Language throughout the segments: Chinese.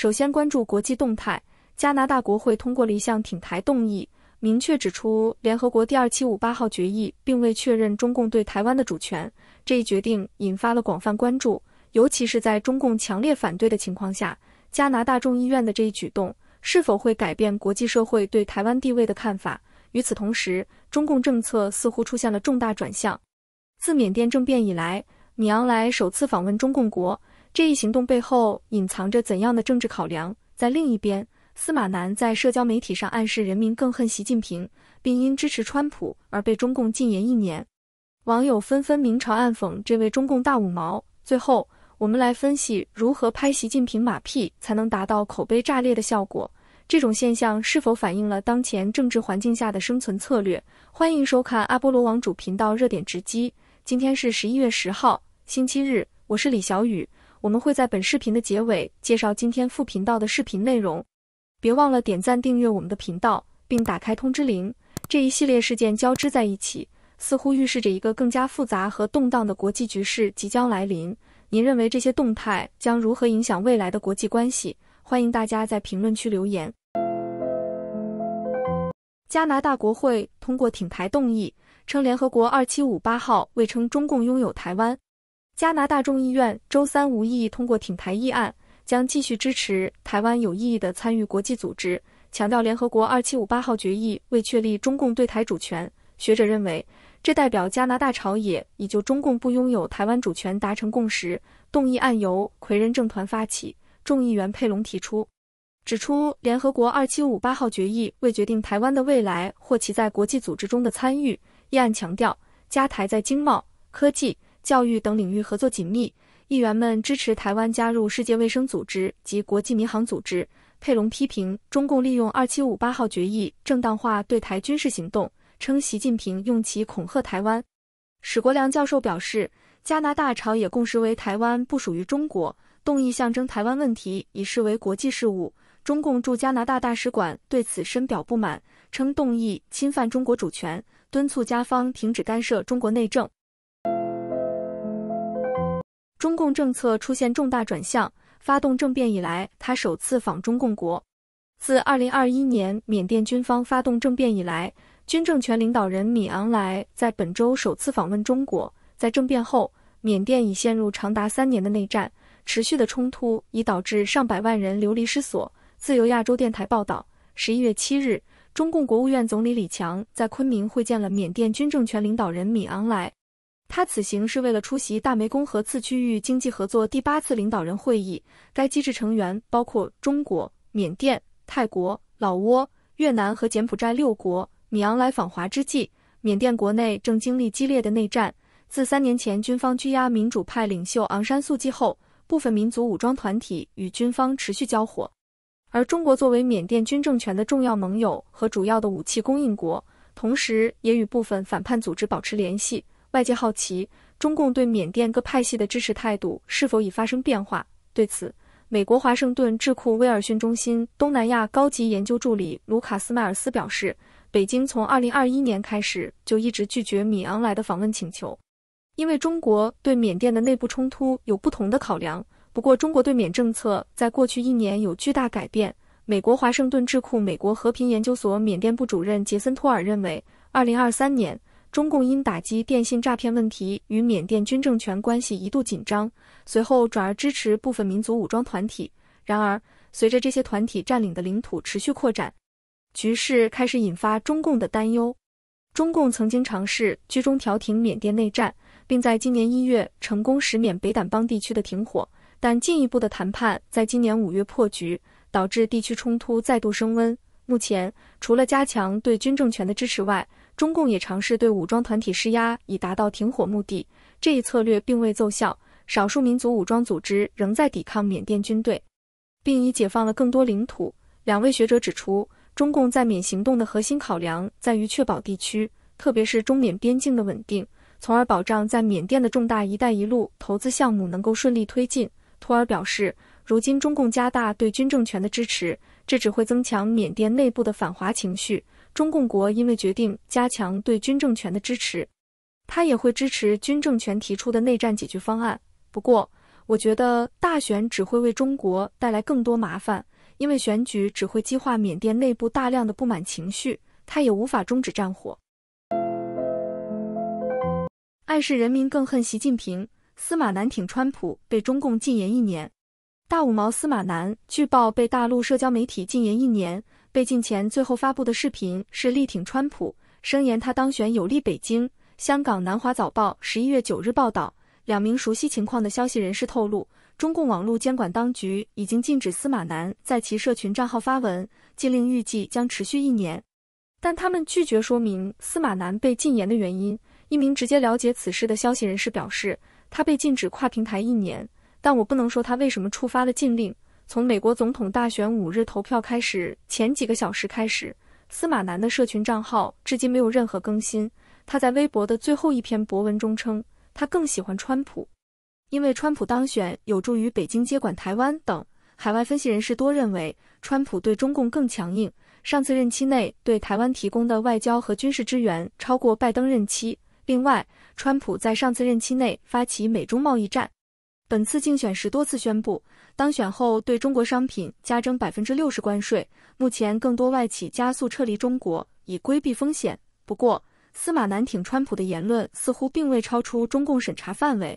首先关注国际动态，加拿大国会通过了一项挺台动议，明确指出联合国第二七五八号决议并未确认中共对台湾的主权。这一决定引发了广泛关注，尤其是在中共强烈反对的情况下，加拿大众议院的这一举动是否会改变国际社会对台湾地位的看法？与此同时，中共政策似乎出现了重大转向。自缅甸政变以来，米昂莱首次访问中共国。这一行动背后隐藏着怎样的政治考量？在另一边，司马南在社交媒体上暗示人民更恨习近平，并因支持川普而被中共禁言一年。网友纷纷明嘲暗讽这位中共大五毛。最后，我们来分析如何拍习近平马屁才能达到口碑炸裂的效果。这种现象是否反映了当前政治环境下的生存策略？欢迎收看阿波罗网主频道热点直击。今天是十一月十号，星期日，我是李小雨。我们会在本视频的结尾介绍今天副频道的视频内容，别忘了点赞、订阅我们的频道，并打开通知铃。这一系列事件交织在一起，似乎预示着一个更加复杂和动荡的国际局势即将来临。您认为这些动态将如何影响未来的国际关系？欢迎大家在评论区留言。加拿大国会通过挺台动议，称联合国二七五八号未称中共拥有台湾。加拿大众议院周三无异议通过挺台议案，将继续支持台湾有意义的参与国际组织，强调联合国二七五八号决议未确立中共对台主权。学者认为，这代表加拿大朝野已就中共不拥有台湾主权达成共识。动议案由魁人政团发起，众议员佩龙提出，指出联合国二七五八号决议未决定台湾的未来或其在国际组织中的参与。议案强调，加台在经贸、科技。教育等领域合作紧密，议员们支持台湾加入世界卫生组织及国际民航组织。佩隆批评中共利用二七五八号决议正当化对台军事行动，称习近平用其恐吓台湾。史国良教授表示，加拿大朝野共识为台湾不属于中国，动议象征台湾问题已视为国际事务。中共驻加拿大大使馆对此深表不满，称动议侵犯中国主权，敦促加方停止干涉中国内政。中共政策出现重大转向，发动政变以来，他首次访中共国。自二零二一年缅甸军方发动政变以来，军政权领导人米昂莱在本周首次访问中国。在政变后，缅甸已陷入长达三年的内战，持续的冲突已导致上百万人流离失所。自由亚洲电台报道，十一月七日，中共国务院总理李强在昆明会见了缅甸军政权领导人米昂莱。他此行是为了出席大湄公河次区域经济合作第八次领导人会议。该机制成员包括中国、缅甸、泰国、老挝、越南和柬埔寨六国。米昂来访华之际，缅甸国内正经历激烈的内战。自三年前军方拘押民主派领袖昂山素季后，部分民族武装团体与军方持续交火。而中国作为缅甸军政权的重要盟友和主要的武器供应国，同时也与部分反叛组织保持联系。外界好奇，中共对缅甸各派系的支持态度是否已发生变化？对此，美国华盛顿智库威尔逊中心东南亚高级研究助理卢卡斯迈尔斯表示，北京从2021年开始就一直拒绝米昂莱的访问请求，因为中国对缅甸的内部冲突有不同的考量。不过，中国对缅政策在过去一年有巨大改变。美国华盛顿智库美国和平研究所缅甸部主任杰森托尔认为，2023年。中共因打击电信诈骗问题与缅甸军政权关系一度紧张，随后转而支持部分民族武装团体。然而，随着这些团体占领的领土持续扩展，局势开始引发中共的担忧。中共曾经尝试居中调停缅甸内战，并在今年一月成功使缅北掸邦地区的停火，但进一步的谈判在今年五月破局，导致地区冲突再度升温。目前，除了加强对军政权的支持外，中共也尝试对武装团体施压，以达到停火目的。这一策略并未奏效，少数民族武装组织仍在抵抗缅甸军队，并已解放了更多领土。两位学者指出，中共在缅行动的核心考量在于确保地区，特别是中缅边境的稳定，从而保障在缅甸的重大“一带一路”投资项目能够顺利推进。托尔表示，如今中共加大对军政权的支持。这只会增强缅甸内部的反华情绪。中共国因为决定加强对军政权的支持，他也会支持军政权提出的内战解决方案。不过，我觉得大选只会为中国带来更多麻烦，因为选举只会激化缅甸内部大量的不满情绪，他也无法终止战火。爱是人民更恨习近平，司马南挺川普被中共禁言一年。大五毛司马南，据报被大陆社交媒体禁言一年。被禁前最后发布的视频是力挺川普，声言他当选有利北京。香港南华早报十一月九日报道，两名熟悉情况的消息人士透露，中共网络监管当局已经禁止司马南在其社群账号发文，禁令预计将持续一年。但他们拒绝说明司马南被禁言的原因。一名直接了解此事的消息人士表示，他被禁止跨平台一年。但我不能说他为什么触发了禁令。从美国总统大选五日投票开始前几个小时开始，司马南的社群账号至今没有任何更新。他在微博的最后一篇博文中称，他更喜欢川普，因为川普当选有助于北京接管台湾等。海外分析人士多认为，川普对中共更强硬。上次任期内对台湾提供的外交和军事支援超过拜登任期。另外，川普在上次任期内发起美中贸易战。本次竞选时多次宣布，当选后对中国商品加征百分之六十关税。目前，更多外企加速撤离中国，以规避风险。不过，司马南挺川普的言论似乎并未超出中共审查范围。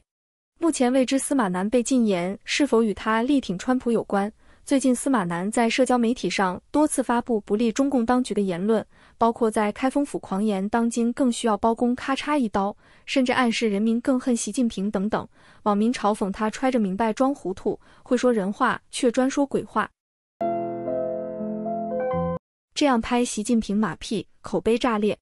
目前未知司马南被禁言是否与他力挺川普有关。最近，司马南在社交媒体上多次发布不利中共当局的言论，包括在开封府狂言当今更需要包公咔嚓一刀，甚至暗示人民更恨习近平等等。网民嘲讽他揣着明白装糊涂，会说人话却专说鬼话，这样拍习近平马屁，口碑炸裂。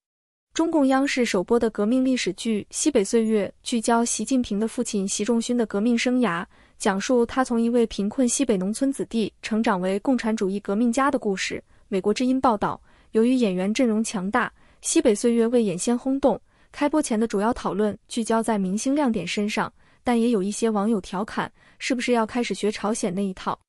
中共央视首播的革命历史剧《西北岁月》聚焦习近平的父亲习仲勋的革命生涯。讲述他从一位贫困西北农村子弟成长为共产主义革命家的故事。美国之音报道，由于演员阵容强大，《西北岁月》未演先轰动。开播前的主要讨论聚焦在明星亮点身上，但也有一些网友调侃：“是不是要开始学朝鲜那一套？”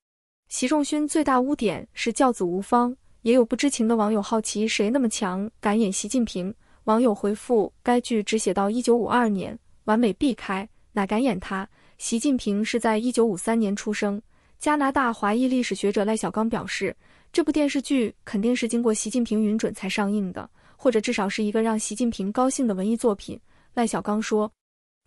习仲勋最大污点是教子无方，也有不知情的网友好奇：“谁那么强敢演习近平？”网友回复：“该剧只写到一九五二年，完美避开，哪敢演他？”习近平是在一九五三年出生。加拿大华裔历史学者赖小刚表示，这部电视剧肯定是经过习近平允准才上映的，或者至少是一个让习近平高兴的文艺作品。赖小刚说，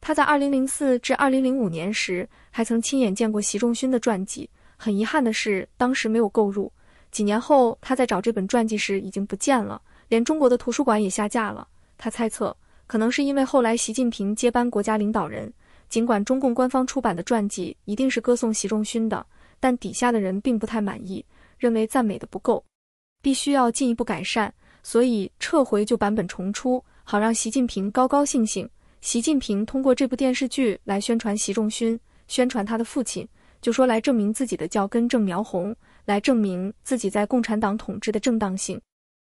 他在二零零四至二零零五年时还曾亲眼见过习仲勋的传记，很遗憾的是当时没有购入。几年后，他在找这本传记时已经不见了，连中国的图书馆也下架了。他猜测，可能是因为后来习近平接班国家领导人。尽管中共官方出版的传记一定是歌颂习仲勋的，但底下的人并不太满意，认为赞美的不够，必须要进一步改善，所以撤回旧版本重出，好让习近平高高兴兴。习近平通过这部电视剧来宣传习仲勋，宣传他的父亲，就说来证明自己的教根正苗红，来证明自己在共产党统治的正当性。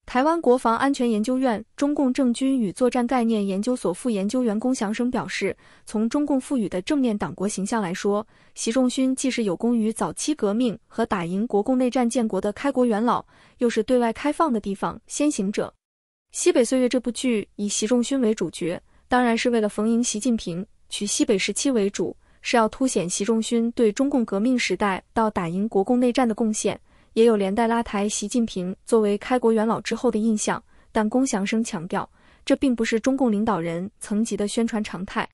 台湾国防安全研究院中共政军与作战概念研究所副研究员龚祥生表示，从中共赋予的正面党国形象来说，习仲勋既是有功于早期革命和打赢国共内战建国的开国元老，又是对外开放的地方先行者。《西北岁月》这部剧以习仲勋为主角，当然是为了逢迎习近平，取西北时期为主，是要凸显习仲勋对中共革命时代到打赢国共内战的贡献。也有连带拉抬习近平作为开国元老之后的印象，但龚祥生强调，这并不是中共领导人层级的宣传常态，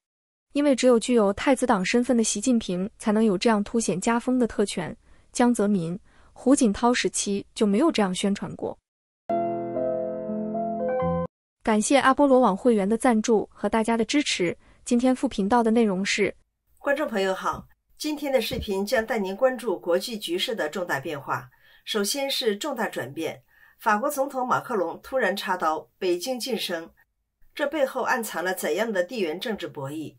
因为只有具有太子党身份的习近平才能有这样凸显家风的特权。江泽民、胡锦涛时期就没有这样宣传过。感谢阿波罗网会员的赞助和大家的支持。今天副频道的内容是，观众朋友好，今天的视频将带您关注国际局势的重大变化。首先是重大转变，法国总统马克龙突然插刀，北京晋升，这背后暗藏了怎样的地缘政治博弈？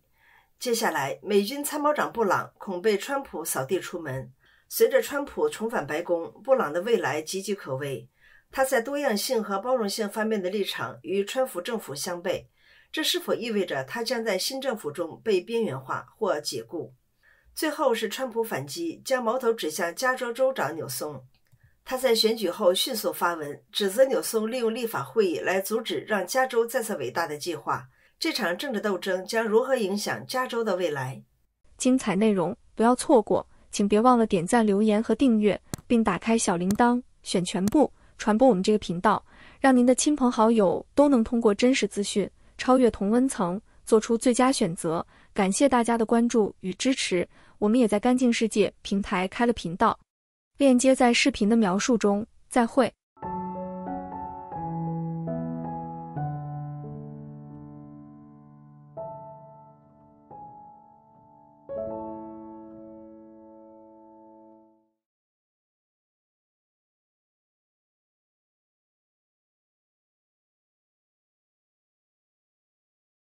接下来，美军参谋长布朗恐被川普扫地出门。随着川普重返白宫，布朗的未来岌岌可危。他在多样性和包容性方面的立场与川普政府相悖，这是否意味着他将在新政府中被边缘化或解雇？最后是川普反击，将矛头指向加州州长纽松。他在选举后迅速发文，指责纽松利用立法会议来阻止让加州再次伟大的计划。这场政治斗争将如何影响加州的未来？精彩内容不要错过，请别忘了点赞、留言和订阅，并打开小铃铛，选全部传播我们这个频道，让您的亲朋好友都能通过真实资讯超越同温层，做出最佳选择。感谢大家的关注与支持，我们也在干净世界平台开了频道。链接在视频的描述中。再会。